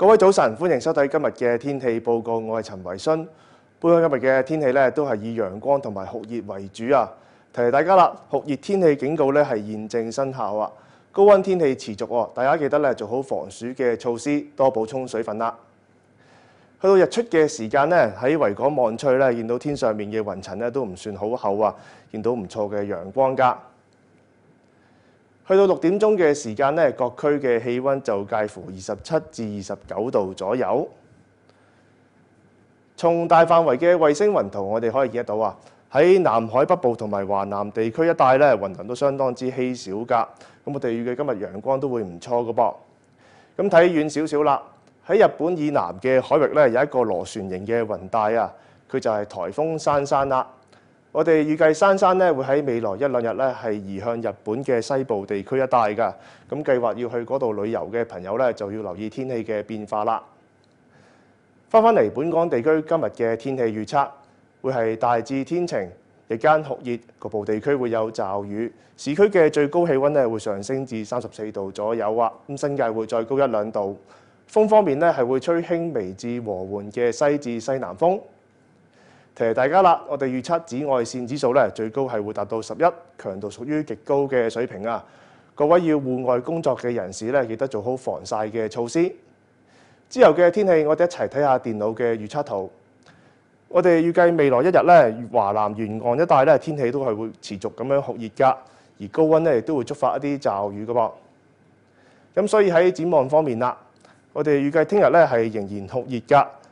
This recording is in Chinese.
各位早晨，歡迎收睇今日嘅天氣報告。我係陳維新。本港今日嘅天氣咧都係以陽光同埋酷熱為主啊！提提大家啦，酷熱天氣警告咧係現正生效啊！高温天氣持續，大家記得咧做好防暑嘅措施，多補充水分啦。去到日出嘅時間咧，喺維港望翠咧，見到天上面嘅雲層咧都唔算好厚啊，見到唔錯嘅陽光噶。去到六點鐘嘅時間咧，各區嘅氣温就介乎二十七至二十九度左右。從大範圍嘅衛星雲圖，我哋可以見得到啊，喺南海北部同埋華南地區一帶咧，雲層都相當之稀少噶。咁我哋預計今日陽光都會唔錯噶噃。咁睇遠少少啦，喺日本以南嘅海域咧，有一個螺旋形嘅雲帶啊，佢就係颱風珊珊啦。我哋預計山山咧會喺未來一兩日咧係移向日本嘅西部地區一帶㗎，咁計劃要去嗰度旅遊嘅朋友咧就要留意天氣嘅變化啦。翻返嚟本港地區今日嘅天氣預測，會係大致天晴，日間酷熱，局部地區會有驟雨。市區嘅最高氣温咧會上升至三十四度左右，啊，咁新界會再高一兩度。風方面咧係會吹輕微至和緩嘅西至西南風。誒大家啦，我哋預測紫外線指數咧最高係會達到十一，強度屬於極高嘅水平啊！各位要户外工作嘅人士咧，記得做好防曬嘅措施。之後嘅天氣，我哋一齊睇下電腦嘅預測圖。我哋預計未來一日咧，華南沿岸一帶咧天氣都係會持續咁樣酷熱噶，而高温咧亦都會觸發一啲驟雨噶噃。咁所以喺展望方面啦，我哋預計聽日咧係仍然酷熱噶。